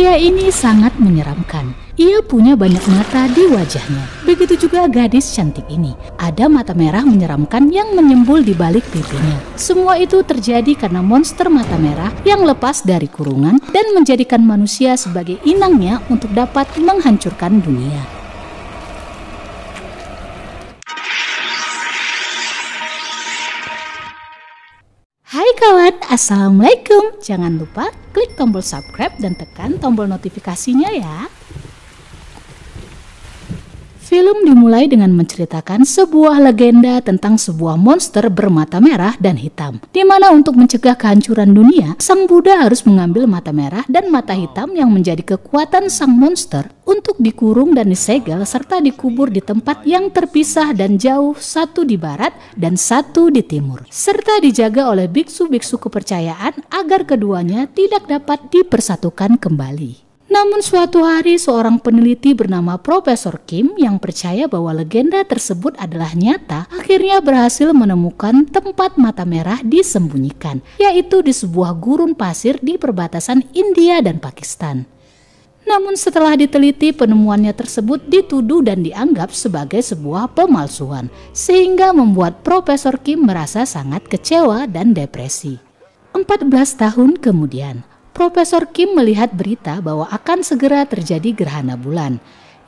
Pria ini sangat menyeramkan. Ia punya banyak mata di wajahnya. Begitu juga gadis cantik ini. Ada mata merah menyeramkan yang menyembul di balik pipinya. Semua itu terjadi karena monster mata merah yang lepas dari kurungan dan menjadikan manusia sebagai inangnya untuk dapat menghancurkan dunia. Assalamualaikum. Jangan lupa klik tombol subscribe dan tekan tombol notifikasinya ya. Film dimulai dengan menceritakan sebuah legenda tentang sebuah monster bermata merah dan hitam, di mana untuk mencegah kehancuran dunia, Sang Buddha harus mengambil mata merah dan mata hitam yang menjadi kekuatan sang monster untuk dikurung dan disegel serta dikubur di tempat yang terpisah dan jauh satu di barat dan satu di timur, serta dijaga oleh biksu-biksu kepercayaan agar keduanya tidak dapat dipersatukan kembali. Namun suatu hari seorang peneliti bernama Profesor Kim yang percaya bahwa legenda tersebut adalah nyata akhirnya berhasil menemukan tempat mata merah disembunyikan yaitu di sebuah gurun pasir di perbatasan India dan Pakistan. Namun setelah diteliti penemuannya tersebut dituduh dan dianggap sebagai sebuah pemalsuan sehingga membuat Profesor Kim merasa sangat kecewa dan depresi. 14 tahun kemudian, Profesor Kim melihat berita bahwa akan segera terjadi gerhana bulan.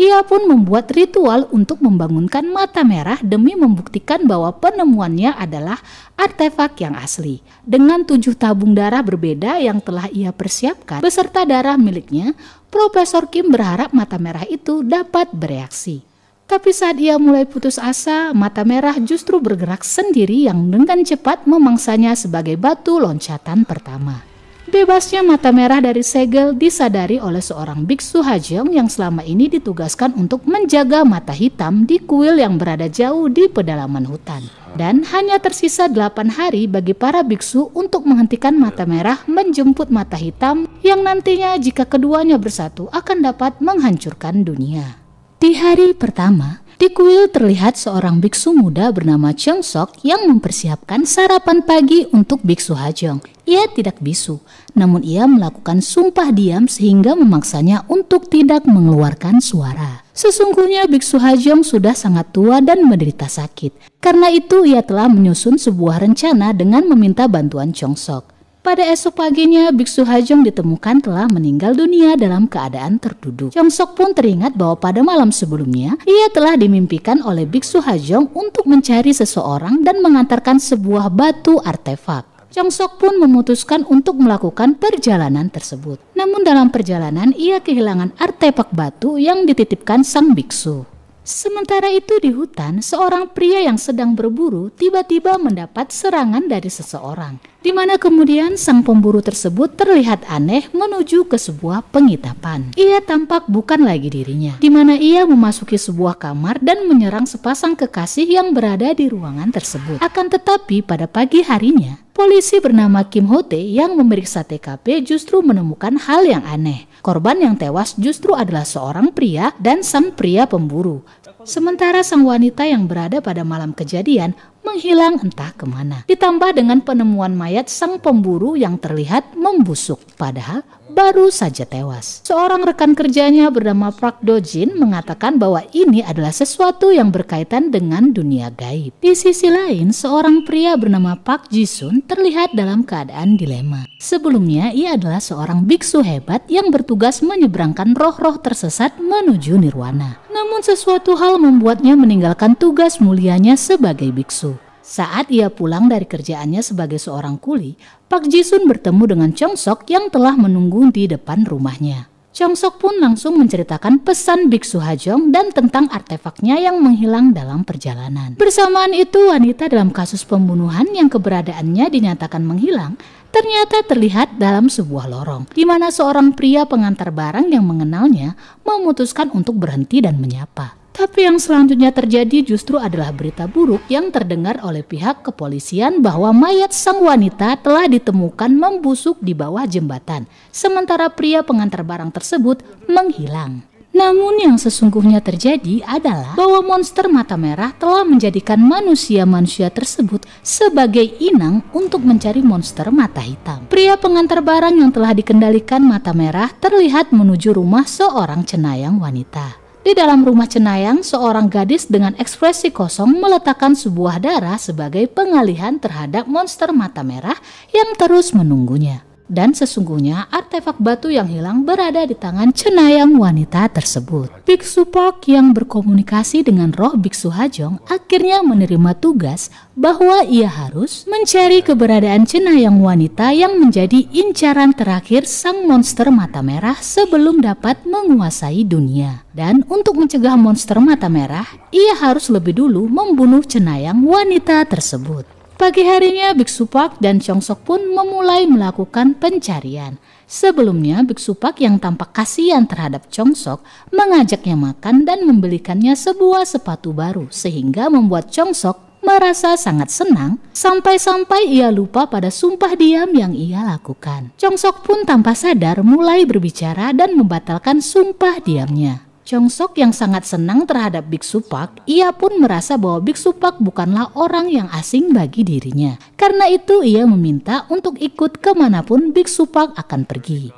Ia pun membuat ritual untuk membangunkan mata merah demi membuktikan bahwa penemuannya adalah artefak yang asli. Dengan tujuh tabung darah berbeda yang telah ia persiapkan beserta darah miliknya, Profesor Kim berharap mata merah itu dapat bereaksi. Tapi saat ia mulai putus asa, mata merah justru bergerak sendiri yang dengan cepat memangsanya sebagai batu loncatan pertama. Bebasnya mata merah dari segel disadari oleh seorang biksu Hajeng yang selama ini ditugaskan untuk menjaga mata hitam di kuil yang berada jauh di pedalaman hutan. Dan hanya tersisa 8 hari bagi para biksu untuk menghentikan mata merah menjemput mata hitam yang nantinya jika keduanya bersatu akan dapat menghancurkan dunia. Di hari pertama, di kuil terlihat seorang biksu muda bernama Cheong Sok yang mempersiapkan sarapan pagi untuk biksu Hajong. Ia tidak bisu, namun ia melakukan sumpah diam sehingga memaksanya untuk tidak mengeluarkan suara. Sesungguhnya biksu Hajong sudah sangat tua dan menderita sakit. Karena itu ia telah menyusun sebuah rencana dengan meminta bantuan Cheong Sok. Pada esok paginya, Biksu Hajong ditemukan telah meninggal dunia dalam keadaan terduduk. Chong Sok pun teringat bahwa pada malam sebelumnya, ia telah dimimpikan oleh Biksu Hajong untuk mencari seseorang dan mengantarkan sebuah batu artefak. Chong Sok pun memutuskan untuk melakukan perjalanan tersebut. Namun dalam perjalanan, ia kehilangan artefak batu yang dititipkan sang biksu. Sementara itu di hutan, seorang pria yang sedang berburu tiba-tiba mendapat serangan dari seseorang, di mana kemudian sang pemburu tersebut terlihat aneh menuju ke sebuah penginapan. Ia tampak bukan lagi dirinya, di mana ia memasuki sebuah kamar dan menyerang sepasang kekasih yang berada di ruangan tersebut. Akan tetapi pada pagi harinya, polisi bernama Kim Hote yang memeriksa TKP justru menemukan hal yang aneh. Korban yang tewas justru adalah seorang pria dan sang pria pemburu Sementara sang wanita yang berada pada malam kejadian menghilang entah kemana. Ditambah dengan penemuan mayat sang pemburu yang terlihat membusuk. Padahal baru saja tewas. Seorang rekan kerjanya bernama Park Dojin mengatakan bahwa ini adalah sesuatu yang berkaitan dengan dunia gaib. Di sisi lain, seorang pria bernama Pak Jisun terlihat dalam keadaan dilema. Sebelumnya, ia adalah seorang biksu hebat yang bertugas menyeberangkan roh-roh tersesat menuju nirwana. Namun sesuatu hal membuatnya meninggalkan tugas mulianya sebagai biksu. Saat ia pulang dari kerjaannya sebagai seorang kuli, Pak Jisun bertemu dengan Chong Sok yang telah menunggu di depan rumahnya. Chong Sok pun langsung menceritakan pesan Biksu Hajong dan tentang artefaknya yang menghilang dalam perjalanan. Bersamaan itu, wanita dalam kasus pembunuhan yang keberadaannya dinyatakan menghilang ternyata terlihat dalam sebuah lorong, di mana seorang pria pengantar barang yang mengenalnya memutuskan untuk berhenti dan menyapa. Tapi yang selanjutnya terjadi justru adalah berita buruk yang terdengar oleh pihak kepolisian bahwa mayat sang wanita telah ditemukan membusuk di bawah jembatan, sementara pria pengantar barang tersebut menghilang. Namun yang sesungguhnya terjadi adalah bahwa monster mata merah telah menjadikan manusia-manusia tersebut sebagai inang untuk mencari monster mata hitam. Pria pengantar barang yang telah dikendalikan mata merah terlihat menuju rumah seorang cenayang wanita. Di dalam rumah Cenayang, seorang gadis dengan ekspresi kosong meletakkan sebuah darah sebagai pengalihan terhadap monster mata merah yang terus menunggunya dan sesungguhnya artefak batu yang hilang berada di tangan cenayang wanita tersebut. Biksu Pak yang berkomunikasi dengan roh Biksu Hajong akhirnya menerima tugas bahwa ia harus mencari keberadaan cenayang wanita yang menjadi incaran terakhir sang monster mata merah sebelum dapat menguasai dunia. Dan untuk mencegah monster mata merah, ia harus lebih dulu membunuh cenayang wanita tersebut. Pagi harinya Biksu Pak dan Chong Sok pun memulai melakukan pencarian. Sebelumnya Biksu Pak yang tampak kasihan terhadap Chong Sok mengajaknya makan dan membelikannya sebuah sepatu baru sehingga membuat Chong Sok merasa sangat senang sampai-sampai ia lupa pada sumpah diam yang ia lakukan. Chong Sok pun tanpa sadar mulai berbicara dan membatalkan sumpah diamnya. Chong Sok yang sangat senang terhadap Biksu Supak, ia pun merasa bahwa Biksu Supak bukanlah orang yang asing bagi dirinya. Karena itu ia meminta untuk ikut kemanapun Biksu Supak akan pergi.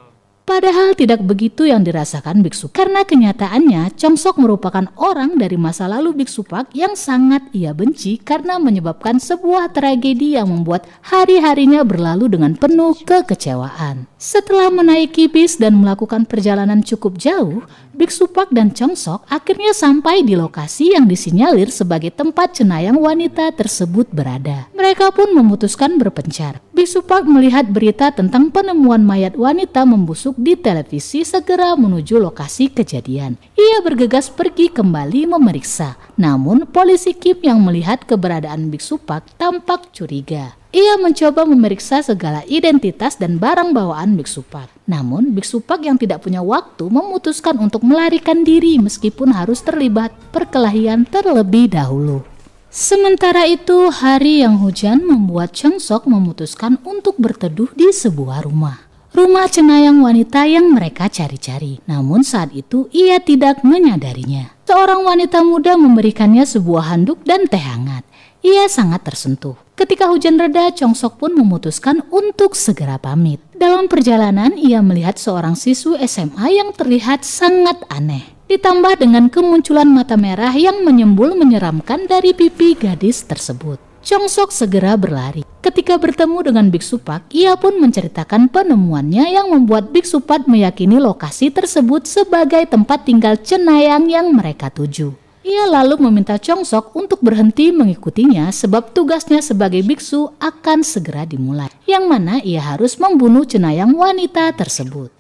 Padahal tidak begitu yang dirasakan Biksu karena kenyataannya Chong Sok merupakan orang dari masa lalu Biksu Park yang sangat ia benci karena menyebabkan sebuah tragedi yang membuat hari-harinya berlalu dengan penuh kekecewaan. Setelah menaiki bis dan melakukan perjalanan cukup jauh, Biksu Park dan Chong Sok akhirnya sampai di lokasi yang disinyalir sebagai tempat cenayang wanita tersebut berada. Mereka pun memutuskan berpencar. Biksu Park melihat berita tentang penemuan mayat wanita membusuk masuk di televisi segera menuju lokasi kejadian. Ia bergegas pergi kembali memeriksa, namun polisi Kim yang melihat keberadaan biksu Supak tampak curiga. Ia mencoba memeriksa segala identitas dan barang bawaan biksu Supak. Namun, biksu Supak yang tidak punya waktu memutuskan untuk melarikan diri meskipun harus terlibat perkelahian terlebih dahulu. Sementara itu, hari yang hujan membuat Cheng Sok memutuskan untuk berteduh di sebuah rumah rumah cenayang wanita yang mereka cari-cari. Namun saat itu ia tidak menyadarinya. Seorang wanita muda memberikannya sebuah handuk dan teh hangat. Ia sangat tersentuh. Ketika hujan reda, Chong Sok pun memutuskan untuk segera pamit. Dalam perjalanan, ia melihat seorang siswa SMA yang terlihat sangat aneh. Ditambah dengan kemunculan mata merah yang menyembul menyeramkan dari pipi gadis tersebut. Chong Sok segera berlari. Ketika bertemu dengan Biksu Pak, ia pun menceritakan penemuannya yang membuat Biksu Pak meyakini lokasi tersebut sebagai tempat tinggal cenayang yang mereka tuju. Ia lalu meminta Chong Sok untuk berhenti mengikutinya sebab tugasnya sebagai biksu akan segera dimulai, yang mana ia harus membunuh cenayang wanita tersebut.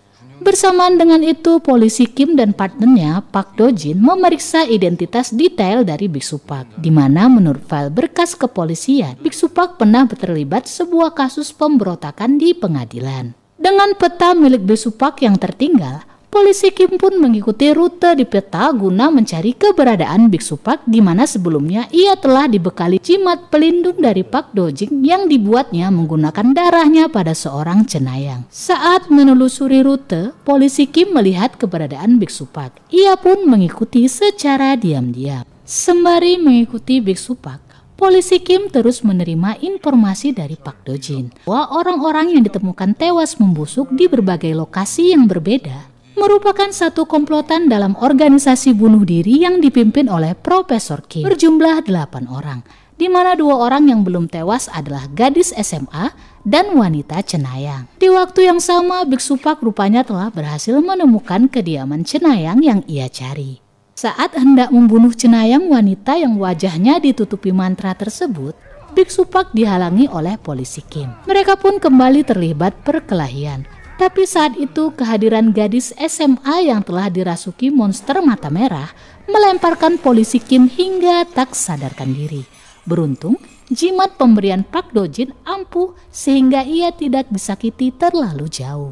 Bersamaan dengan itu, polisi Kim dan partnernya Pak Dojin memeriksa identitas detail dari Biksu Pak. di mana menurut file berkas kepolisian, Biksu Pak pernah terlibat sebuah kasus pemberontakan di pengadilan. Dengan peta milik Biksu Pak yang tertinggal, Polisi Kim pun mengikuti rute di peta guna mencari keberadaan Biksu Pak, di mana sebelumnya ia telah dibekali jimat pelindung dari Pak Dojing yang dibuatnya menggunakan darahnya pada seorang cenayang. Saat menelusuri rute, polisi Kim melihat keberadaan Biksu Pak. Ia pun mengikuti secara diam-diam. Sembari mengikuti Biksu Pak, polisi Kim terus menerima informasi dari Pak Dojin bahwa orang-orang yang ditemukan tewas membusuk di berbagai lokasi yang berbeda merupakan satu komplotan dalam organisasi bunuh diri yang dipimpin oleh Profesor Kim berjumlah delapan orang, di mana dua orang yang belum tewas adalah gadis SMA dan wanita Cenayang. Di waktu yang sama, Biksu Pak rupanya telah berhasil menemukan kediaman Cenayang yang ia cari. Saat hendak membunuh Cenayang wanita yang wajahnya ditutupi mantra tersebut, Biksu Pak dihalangi oleh polisi Kim. Mereka pun kembali terlibat perkelahian. Tapi saat itu kehadiran gadis SMA yang telah dirasuki monster mata merah melemparkan polisi Kim hingga tak sadarkan diri. Beruntung, jimat pemberian Pak Dojin ampuh sehingga ia tidak disakiti terlalu jauh.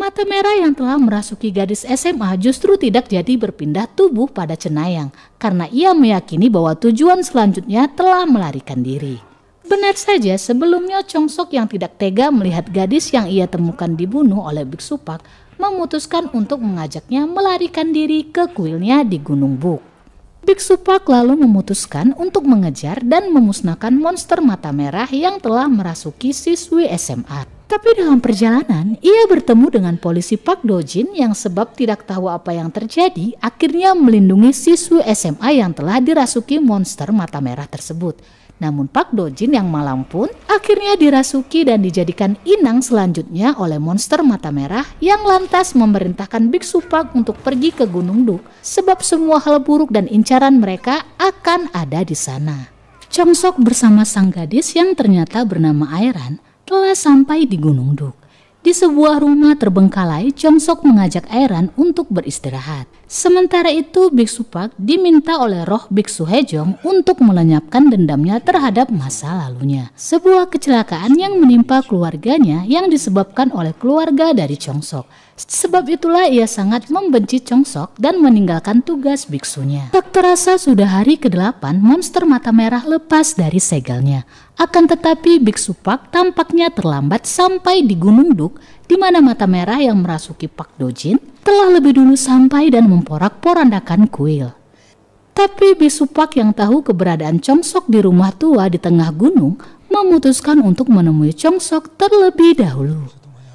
Mata merah yang telah merasuki gadis SMA justru tidak jadi berpindah tubuh pada Cenayang karena ia meyakini bahwa tujuan selanjutnya telah melarikan diri. Benar saja, sebelumnya Chong Sok yang tidak tega melihat gadis yang ia temukan dibunuh oleh Biksu Pak memutuskan untuk mengajaknya melarikan diri ke kuilnya di Gunung Buk. Biksu Pak lalu memutuskan untuk mengejar dan memusnahkan monster mata merah yang telah merasuki siswi SMA. Tapi dalam perjalanan, ia bertemu dengan polisi Pak Dojin yang sebab tidak tahu apa yang terjadi, akhirnya melindungi siswi SMA yang telah dirasuki monster mata merah tersebut. Namun Pak Dojin yang malang pun akhirnya dirasuki dan dijadikan inang selanjutnya oleh monster mata merah yang lantas memerintahkan Biksu Pak untuk pergi ke Gunung Duk sebab semua hal buruk dan incaran mereka akan ada di sana. Chongsok bersama sang gadis yang ternyata bernama Airan telah sampai di Gunung Duk. Di sebuah rumah terbengkalai, Chong Sok mengajak Airan untuk beristirahat. Sementara itu, Biksu Pak diminta oleh roh Biksu Hejong untuk melenyapkan dendamnya terhadap masa lalunya. Sebuah kecelakaan yang menimpa keluarganya yang disebabkan oleh keluarga dari Chong Sok. Sebab itulah ia sangat membenci Chong Sok dan meninggalkan tugas biksunya. Tak terasa sudah hari ke-8, monster mata merah lepas dari segelnya. Akan tetapi Biksu Pak tampaknya terlambat sampai di Gunung Duk di mana mata merah yang merasuki Pak Dojin telah lebih dulu sampai dan memporak-porandakan kuil. Tapi Biksu Pak yang tahu keberadaan Congsok di rumah tua di tengah gunung memutuskan untuk menemui Congsok terlebih dahulu.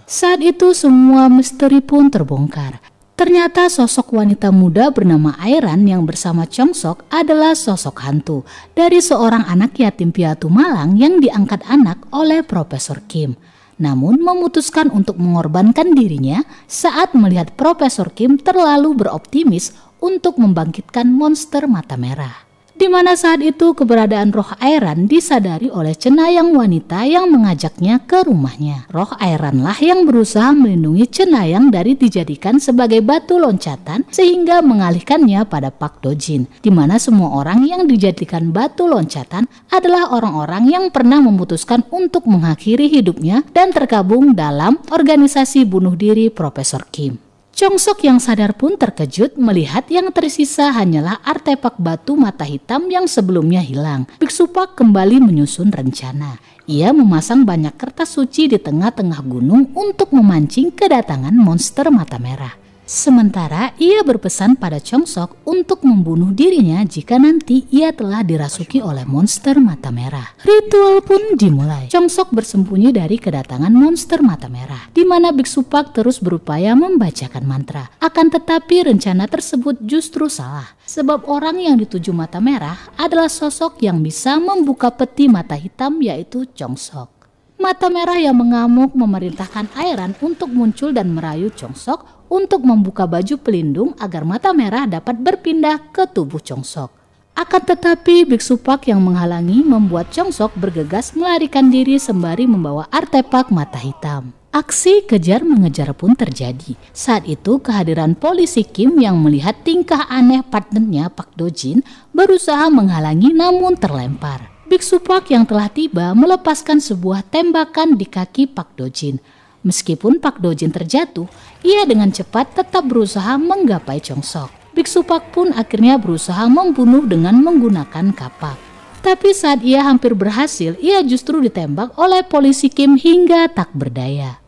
Saat itu semua misteri pun terbongkar Ternyata sosok wanita muda bernama Airan yang bersama Chong Sok adalah sosok hantu dari seorang anak yatim piatu Malang yang diangkat anak oleh Profesor Kim. Namun memutuskan untuk mengorbankan dirinya saat melihat Profesor Kim terlalu beroptimis untuk membangkitkan monster mata merah di mana saat itu keberadaan roh Airan disadari oleh cenayang wanita yang mengajaknya ke rumahnya. Roh Airanlah yang berusaha melindungi cenayang dari dijadikan sebagai batu loncatan sehingga mengalihkannya pada Pak Dojin, di mana semua orang yang dijadikan batu loncatan adalah orang-orang yang pernah memutuskan untuk mengakhiri hidupnya dan tergabung dalam organisasi bunuh diri Profesor Kim. Chong Sok yang sadar pun terkejut melihat yang tersisa hanyalah artefak batu mata hitam yang sebelumnya hilang. Biksu Pak kembali menyusun rencana. Ia memasang banyak kertas suci di tengah-tengah gunung untuk memancing kedatangan monster mata merah. Sementara ia berpesan pada Chong Sok untuk membunuh dirinya jika nanti ia telah dirasuki oleh monster mata merah. Ritual pun dimulai. Chong Sok bersembunyi dari kedatangan monster mata merah, di mana Biksu Pak terus berupaya membacakan mantra. Akan tetapi rencana tersebut justru salah, sebab orang yang dituju mata merah adalah sosok yang bisa membuka peti mata hitam yaitu Chong Sok. Mata merah yang mengamuk memerintahkan Airan untuk muncul dan merayu Chong Sok untuk membuka baju pelindung agar mata merah dapat berpindah ke tubuh Chongsok. Akan tetapi Biksu Pak yang menghalangi membuat Chongsok bergegas melarikan diri sembari membawa artefak mata hitam. Aksi kejar mengejar pun terjadi. Saat itu kehadiran polisi Kim yang melihat tingkah aneh partnernya Pak Dojin berusaha menghalangi namun terlempar. Biksu Pak yang telah tiba melepaskan sebuah tembakan di kaki Pak Dojin. Meskipun Pak Dojin terjatuh, ia dengan cepat tetap berusaha menggapai Chong Sok. Biksu Pak pun akhirnya berusaha membunuh dengan menggunakan kapak. Tapi saat ia hampir berhasil, ia justru ditembak oleh polisi Kim hingga tak berdaya.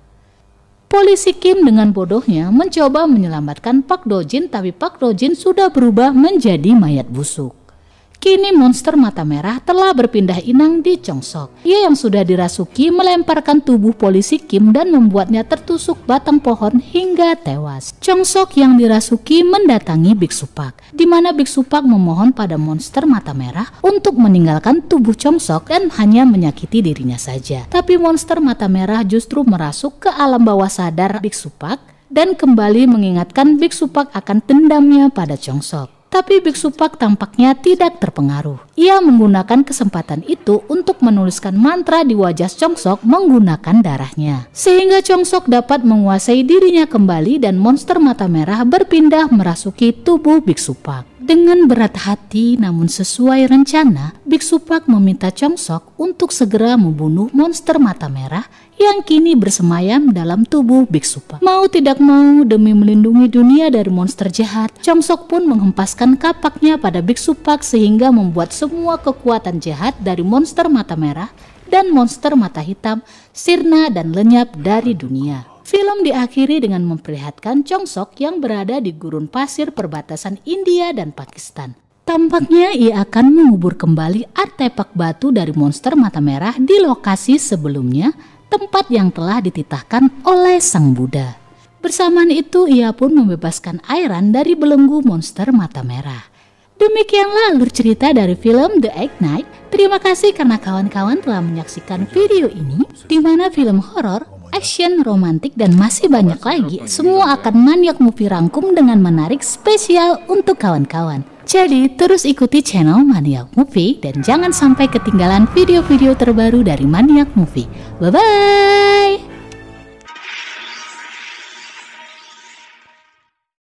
Polisi Kim dengan bodohnya mencoba menyelamatkan Pak Dojin, tapi Pak Dojin sudah berubah menjadi mayat busuk. Kini monster mata merah telah berpindah inang di Chongsok. Ia yang sudah dirasuki melemparkan tubuh polisi Kim dan membuatnya tertusuk batang pohon hingga tewas. Chongsok yang dirasuki mendatangi Big Supak, di mana Big Supak memohon pada monster mata merah untuk meninggalkan tubuh Chongsok dan hanya menyakiti dirinya saja. Tapi monster mata merah justru merasuk ke alam bawah sadar Big Supak dan kembali mengingatkan Big Supak akan dendamnya pada Chongsok tapi Biksu Pak tampaknya tidak terpengaruh. Ia menggunakan kesempatan itu untuk menuliskan mantra di wajah Chong Sok menggunakan darahnya. Sehingga Chong Sok dapat menguasai dirinya kembali dan monster mata merah berpindah merasuki tubuh Biksu Pak. Dengan berat hati namun sesuai rencana, Biksu Pak meminta Chong Sok untuk segera membunuh monster mata merah yang kini bersemayam dalam tubuh Biksu Pak. Mau tidak mau, demi melindungi dunia dari monster jahat, Chong Sok pun menghempaskan kapaknya pada Biksu Pak sehingga membuat semua kekuatan jahat dari monster mata merah dan monster mata hitam sirna dan lenyap dari dunia. Film diakhiri dengan memperlihatkan Chong Sok yang berada di gurun pasir perbatasan India dan Pakistan. Tampaknya ia akan mengubur kembali artefak batu dari monster mata merah di lokasi sebelumnya, tempat yang telah dititahkan oleh Sang Buddha. Bersamaan itu ia pun membebaskan Airan dari belenggu monster mata merah. Demikianlah alur cerita dari film The Egg Knight. Terima kasih karena kawan-kawan telah menyaksikan video ini, di mana film horor action, romantik, dan masih banyak lagi. Semua gitu kan. akan Maniak Movie rangkum dengan menarik spesial untuk kawan-kawan. Jadi terus ikuti channel Maniak Movie dan jangan sampai ketinggalan video-video terbaru dari Maniak Movie. Bye-bye!